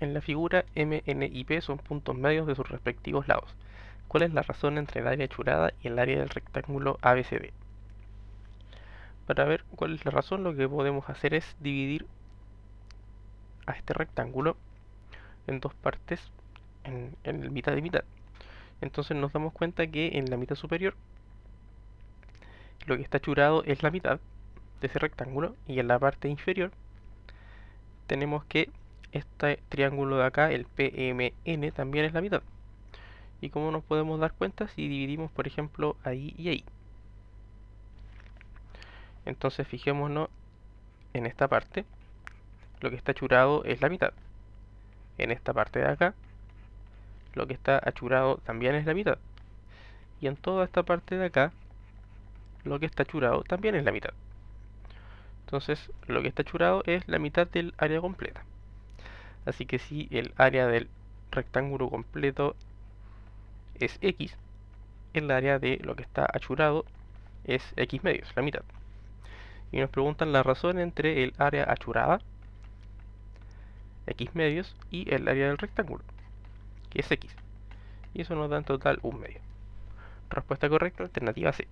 En la figura M, N y P son puntos medios de sus respectivos lados. ¿Cuál es la razón entre el área churada y el área del rectángulo ABCD? Para ver cuál es la razón, lo que podemos hacer es dividir a este rectángulo en dos partes, en, mitad y mitad. Entonces nos damos cuenta que en la mitad superior lo que está churado es la mitad de ese rectángulo y en la parte inferior tenemos que este triángulo de acá, el PMN, también es la mitad. ¿Y cómo nos podemos dar cuenta? Si dividimos, por ejemplo, ahí y ahí. Entonces fijémonos en esta parte. Lo que está achurado es la mitad. En esta parte de acá, lo que está achurado también es la mitad. Y en toda esta parte de acá, lo que está achurado también es la mitad. Entonces, lo que está achurado es la mitad del área completa. Así que si el área del rectángulo completo es X, el área de lo que está achurado es X medios, la mitad. Y nos preguntan la razón entre el área achurada, X medios, y el área del rectángulo, que es X. Y eso nos da en total un medio. Respuesta correcta, alternativa C.